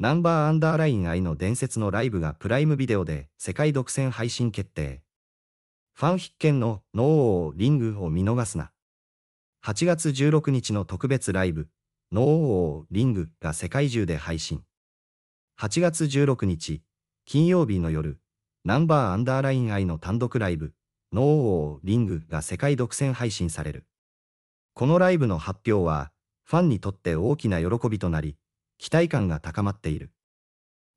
ナンバーアンダーライン愛の伝説のライブがプライムビデオで世界独占配信決定。ファン必見のノーオーリングを見逃すな。8月16日の特別ライブ、ノーオーリングが世界中で配信。8月16日、金曜日の夜、ナンバーアンダーライン愛の単独ライブ、ノーオーリングが世界独占配信される。このライブの発表は、ファンにとって大きな喜びとなり、期待感が高まっている。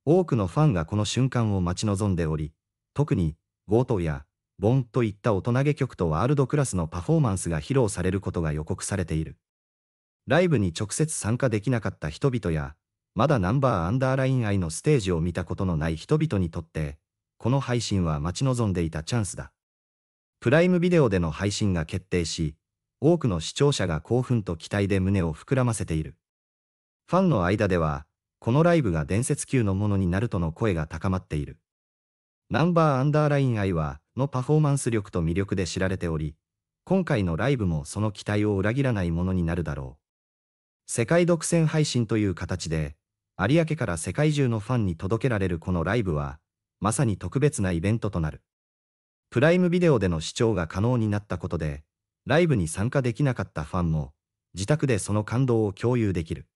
多くのファンがこの瞬間を待ち望んでおり、特に、ゴートや、ボンといった大人げ曲とワールドクラスのパフォーマンスが披露されることが予告されている。ライブに直接参加できなかった人々や、まだナンバーアンダーライン愛のステージを見たことのない人々にとって、この配信は待ち望んでいたチャンスだ。プライムビデオでの配信が決定し、多くの視聴者が興奮と期待で胸を膨らませている。ファンの間では、このライブが伝説級のものになるとの声が高まっている。ナンバーアンダーライン愛は、のパフォーマンス力と魅力で知られており、今回のライブもその期待を裏切らないものになるだろう。世界独占配信という形で、有明から世界中のファンに届けられるこのライブは、まさに特別なイベントとなる。プライムビデオでの視聴が可能になったことで、ライブに参加できなかったファンも、自宅でその感動を共有できる。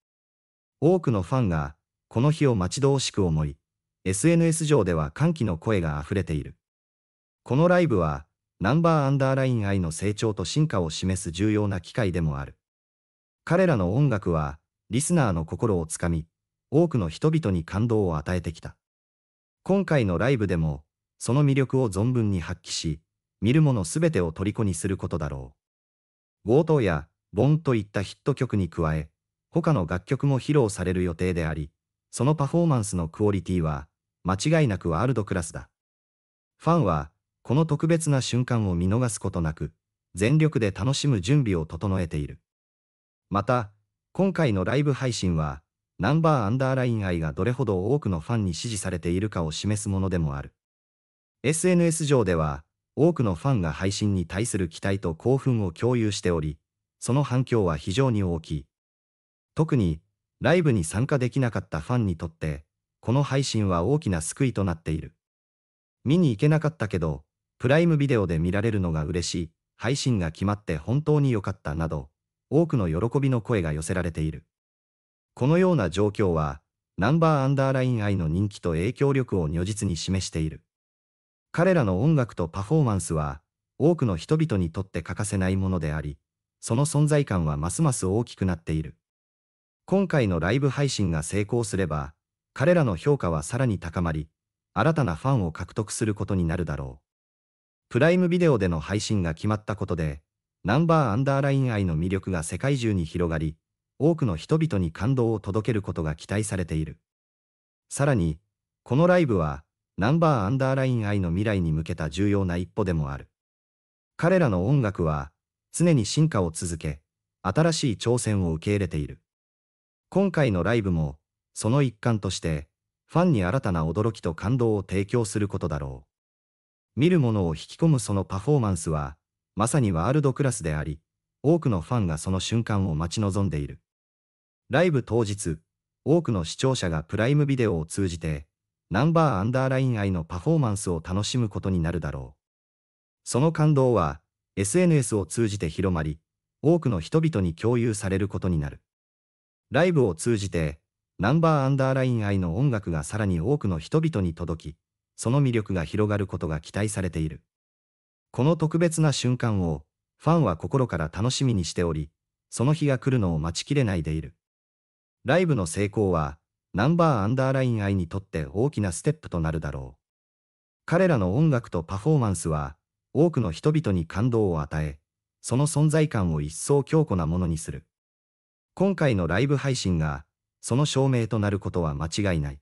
多くのファンが、この日を待ち遠しく思い、SNS 上では歓喜の声が溢れている。このライブは、ナンバーアンダーライン愛の成長と進化を示す重要な機会でもある。彼らの音楽は、リスナーの心をつかみ、多くの人々に感動を与えてきた。今回のライブでも、その魅力を存分に発揮し、見るものすべてを虜にすることだろう。冒頭や、ボンといったヒット曲に加え、他の楽曲も披露される予定であり、そのパフォーマンスのクオリティは、間違いなくワールドクラスだ。ファンは、この特別な瞬間を見逃すことなく、全力で楽しむ準備を整えている。また、今回のライブ配信は、ナンバーアンダーライン愛がどれほど多くのファンに支持されているかを示すものでもある。SNS 上では、多くのファンが配信に対する期待と興奮を共有しており、その反響は非常に大きい。特に、ライブに参加できなかったファンにとって、この配信は大きな救いとなっている。見に行けなかったけど、プライムビデオで見られるのが嬉しい、配信が決まって本当に良かったなど、多くの喜びの声が寄せられている。このような状況は、ナンバーアンダーライン愛の人気と影響力を如実に示している。彼らの音楽とパフォーマンスは、多くの人々にとって欠かせないものであり、その存在感はますます大きくなっている。今回のライブ配信が成功すれば、彼らの評価はさらに高まり、新たなファンを獲得することになるだろう。プライムビデオでの配信が決まったことで、ナンバーアンダーライン愛の魅力が世界中に広がり、多くの人々に感動を届けることが期待されている。さらに、このライブは、ナンバーアンダーライン愛の未来に向けた重要な一歩でもある。彼らの音楽は、常に進化を続け、新しい挑戦を受け入れている。今回のライブも、その一環として、ファンに新たな驚きと感動を提供することだろう。見る者を引き込むそのパフォーマンスは、まさにワールドクラスであり、多くのファンがその瞬間を待ち望んでいる。ライブ当日、多くの視聴者がプライムビデオを通じて、ナンバーアンダーライン愛のパフォーマンスを楽しむことになるだろう。その感動は、SNS を通じて広まり、多くの人々に共有されることになる。ライブを通じて、ナンバーアンダーライン愛の音楽がさらに多くの人々に届き、その魅力が広がることが期待されている。この特別な瞬間を、ファンは心から楽しみにしており、その日が来るのを待ちきれないでいる。ライブの成功は、ナンバーアンダーライン愛にとって大きなステップとなるだろう。彼らの音楽とパフォーマンスは、多くの人々に感動を与え、その存在感を一層強固なものにする。今回のライブ配信が、その証明となることは間違いない。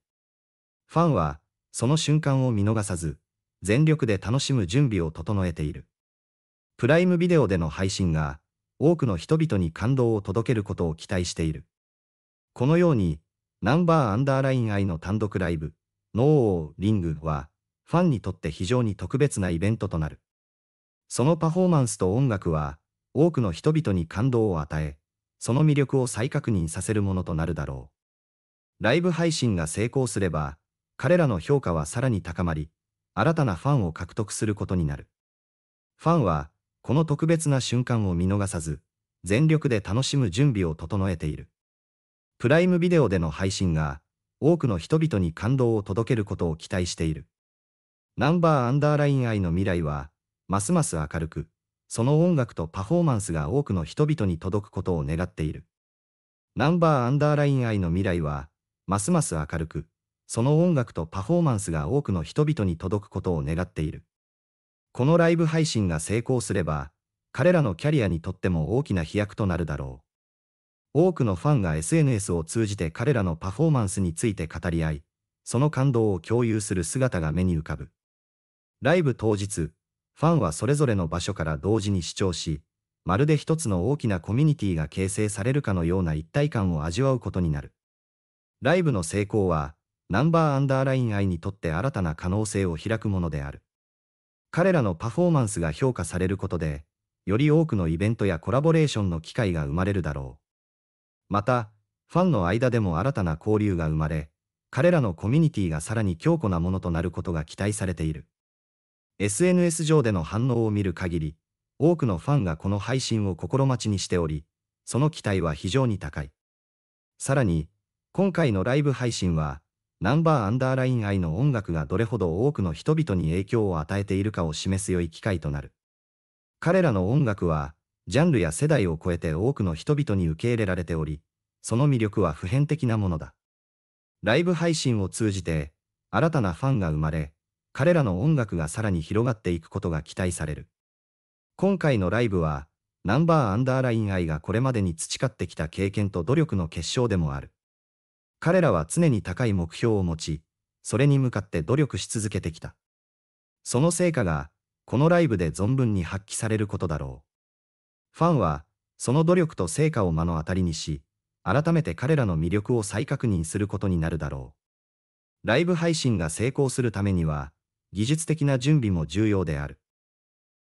ファンは、その瞬間を見逃さず、全力で楽しむ準備を整えている。プライムビデオでの配信が、多くの人々に感動を届けることを期待している。このように、ナンバーアンダーライン愛の単独ライブ、ノーオーリングは、ファンにとって非常に特別なイベントとなる。そのパフォーマンスと音楽は、多くの人々に感動を与え、その魅力を再確認させるものとなるだろう。ライブ配信が成功すれば、彼らの評価はさらに高まり、新たなファンを獲得することになる。ファンは、この特別な瞬間を見逃さず、全力で楽しむ準備を整えている。プライムビデオでの配信が、多くの人々に感動を届けることを期待している。ナンバーアンダーライン愛の未来は、ますます明るく、その音楽とパフォーマンスが多くの人々に届くことを願っている。ナンバーアンダーライン愛の未来は、ますます明るく、その音楽とパフォーマンスが多くの人々に届くことを願っている。このライブ配信が成功すれば、彼らのキャリアにとっても大きな飛躍となるだろう。多くのファンが SNS を通じて彼らのパフォーマンスについて語り合い、その感動を共有する姿が目に浮かぶ。ライブ当日、ファンはそれぞれの場所から同時に視聴し、まるで一つの大きなコミュニティが形成されるかのような一体感を味わうことになる。ライブの成功は、ナンバーアンダーライン愛にとって新たな可能性を開くものである。彼らのパフォーマンスが評価されることで、より多くのイベントやコラボレーションの機会が生まれるだろう。また、ファンの間でも新たな交流が生まれ、彼らのコミュニティがさらに強固なものとなることが期待されている。SNS 上での反応を見る限り、多くのファンがこの配信を心待ちにしており、その期待は非常に高い。さらに、今回のライブ配信は、ナンバーアンダーライン愛の音楽がどれほど多くの人々に影響を与えているかを示す良い機会となる。彼らの音楽は、ジャンルや世代を超えて多くの人々に受け入れられており、その魅力は普遍的なものだ。ライブ配信を通じて、新たなファンが生まれ、彼らの音楽がさらに広がっていくことが期待される。今回のライブは、ナンバーアンダーライン愛がこれまでに培ってきた経験と努力の結晶でもある。彼らは常に高い目標を持ち、それに向かって努力し続けてきた。その成果が、このライブで存分に発揮されることだろう。ファンは、その努力と成果を目の当たりにし、改めて彼らの魅力を再確認することになるだろう。ライブ配信が成功するためには、技術的な準備も重要である。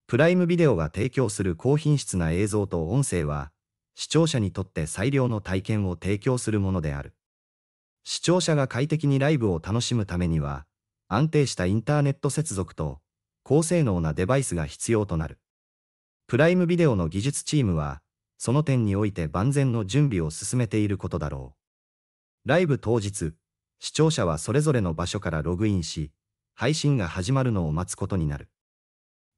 プライムビデオが提供する高品質な映像と音声は、視聴者にとって最良の体験を提供するものである。視聴者が快適にライブを楽しむためには、安定したインターネット接続と、高性能なデバイスが必要となる。プライムビデオの技術チームは、その点において万全の準備を進めていることだろう。ライブ当日、視聴者はそれぞれの場所からログインし、配信が始まるのを待つことになる。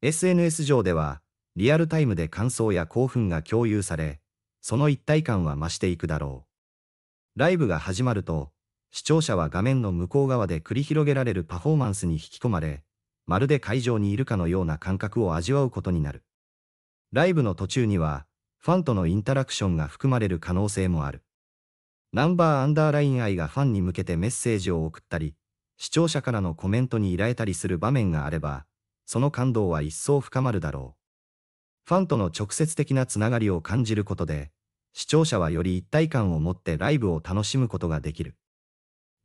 SNS 上では、リアルタイムで感想や興奮が共有され、その一体感は増していくだろう。ライブが始まると、視聴者は画面の向こう側で繰り広げられるパフォーマンスに引き込まれ、まるで会場にいるかのような感覚を味わうことになる。ライブの途中には、ファンとのインタラクションが含まれる可能性もある。ナンバーアンダーライン愛がファンに向けてメッセージを送ったり、視聴者からのコメントに依頼たりする場面があれば、その感動は一層深まるだろう。ファンとの直接的なつながりを感じることで、視聴者はより一体感を持ってライブを楽しむことができる。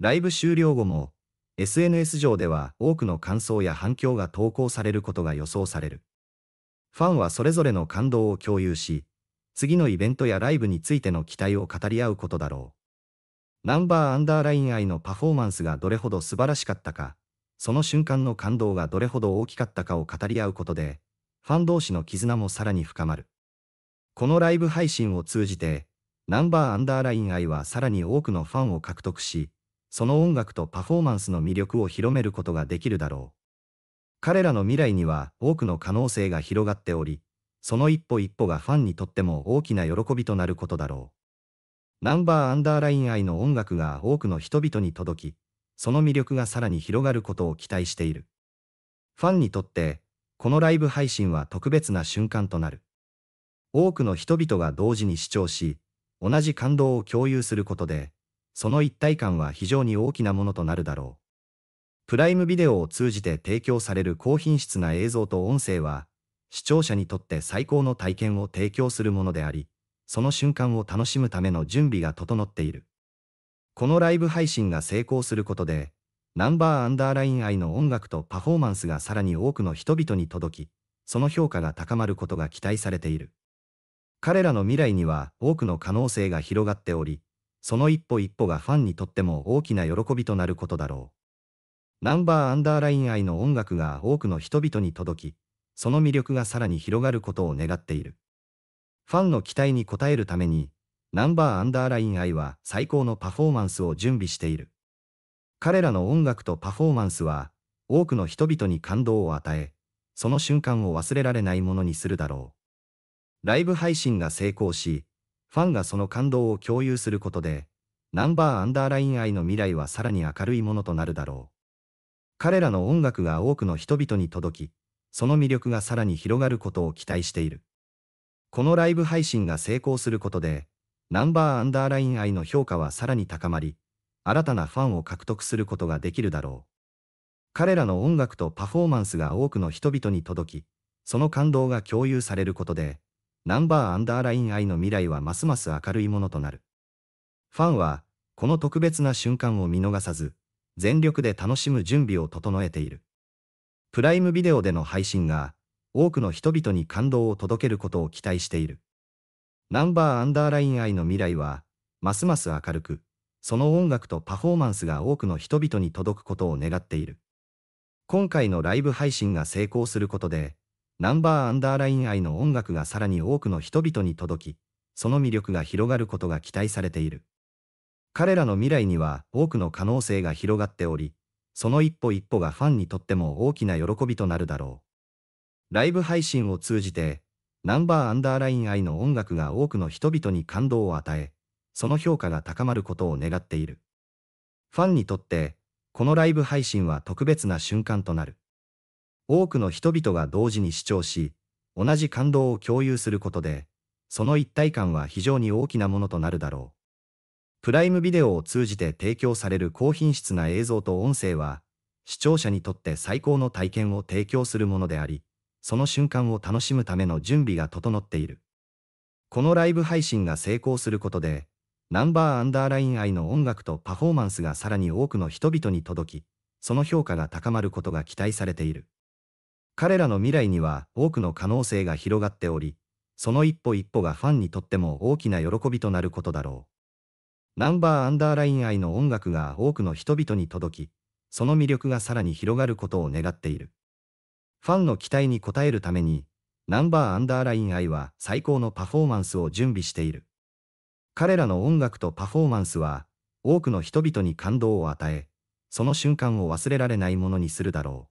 ライブ終了後も、SNS 上では多くの感想や反響が投稿されることが予想される。ファンはそれぞれの感動を共有し、次のイベントやライブについての期待を語り合うことだろう。ナンバーアンダーライン愛のパフォーマンスがどれほど素晴らしかったか、その瞬間の感動がどれほど大きかったかを語り合うことで、ファン同士の絆もさらに深まる。このライブ配信を通じて、ナンバーアンダーライン愛はさらに多くのファンを獲得し、その音楽とパフォーマンスの魅力を広めることができるだろう。彼らの未来には多くの可能性が広がっており、その一歩一歩がファンにとっても大きな喜びとなることだろう。ナンバーアンダーライン愛の音楽が多くの人々に届き、その魅力がさらに広がることを期待している。ファンにとって、このライブ配信は特別な瞬間となる。多くの人々が同時に視聴し、同じ感動を共有することで、その一体感は非常に大きなものとなるだろう。プライムビデオを通じて提供される高品質な映像と音声は、視聴者にとって最高の体験を提供するものであり、その瞬間を楽しむための準備が整っている。このライブ配信が成功することで、ナンバーアンダーライン愛の音楽とパフォーマンスがさらに多くの人々に届き、その評価が高まることが期待されている。彼らの未来には多くの可能性が広がっており、その一歩一歩がファンにとっても大きな喜びとなることだろう。ナンバーアンダーライン愛の音楽が多くの人々に届き、その魅力がさらに広がることを願っている。ファンの期待に応えるために、ナンバーアンダーライン I は最高のパフォーマンスを準備している。彼らの音楽とパフォーマンスは、多くの人々に感動を与え、その瞬間を忘れられないものにするだろう。ライブ配信が成功し、ファンがその感動を共有することで、ナンバーアンダーライン I の未来はさらに明るいものとなるだろう。彼らの音楽が多くの人々に届き、その魅力がさらに広がることを期待している。このライブ配信が成功することで、ナンバーアンダーライン愛の評価はさらに高まり、新たなファンを獲得することができるだろう。彼らの音楽とパフォーマンスが多くの人々に届き、その感動が共有されることで、ナンバーアンダーライン愛の未来はますます明るいものとなる。ファンは、この特別な瞬間を見逃さず、全力で楽しむ準備を整えている。プライムビデオでの配信が、多くの人々に感動を届けることを期待している。ナンバーアンダーライン愛の未来は、ますます明るく、その音楽とパフォーマンスが多くの人々に届くことを願っている。今回のライブ配信が成功することで、ナンバーアンダーライン愛の音楽がさらに多くの人々に届き、その魅力が広がることが期待されている。彼らの未来には多くの可能性が広がっており、その一歩一歩がファンにとっても大きな喜びとなるだろう。ライブ配信を通じて、ナンバーアンダーライン愛の音楽が多くの人々に感動を与え、その評価が高まることを願っている。ファンにとって、このライブ配信は特別な瞬間となる。多くの人々が同時に視聴し、同じ感動を共有することで、その一体感は非常に大きなものとなるだろう。プライムビデオを通じて提供される高品質な映像と音声は、視聴者にとって最高の体験を提供するものであり、その瞬間を楽しむための準備が整っている。このライブ配信が成功することで、ナンバーアンダーライン愛の音楽とパフォーマンスがさらに多くの人々に届き、その評価が高まることが期待されている。彼らの未来には多くの可能性が広がっており、その一歩一歩がファンにとっても大きな喜びとなることだろう。ナンバーアンダーライン愛の音楽が多くの人々に届き、その魅力がさらに広がることを願っている。ファンの期待に応えるために、ナンバーアンダーライン愛は最高のパフォーマンスを準備している。彼らの音楽とパフォーマンスは、多くの人々に感動を与え、その瞬間を忘れられないものにするだろう。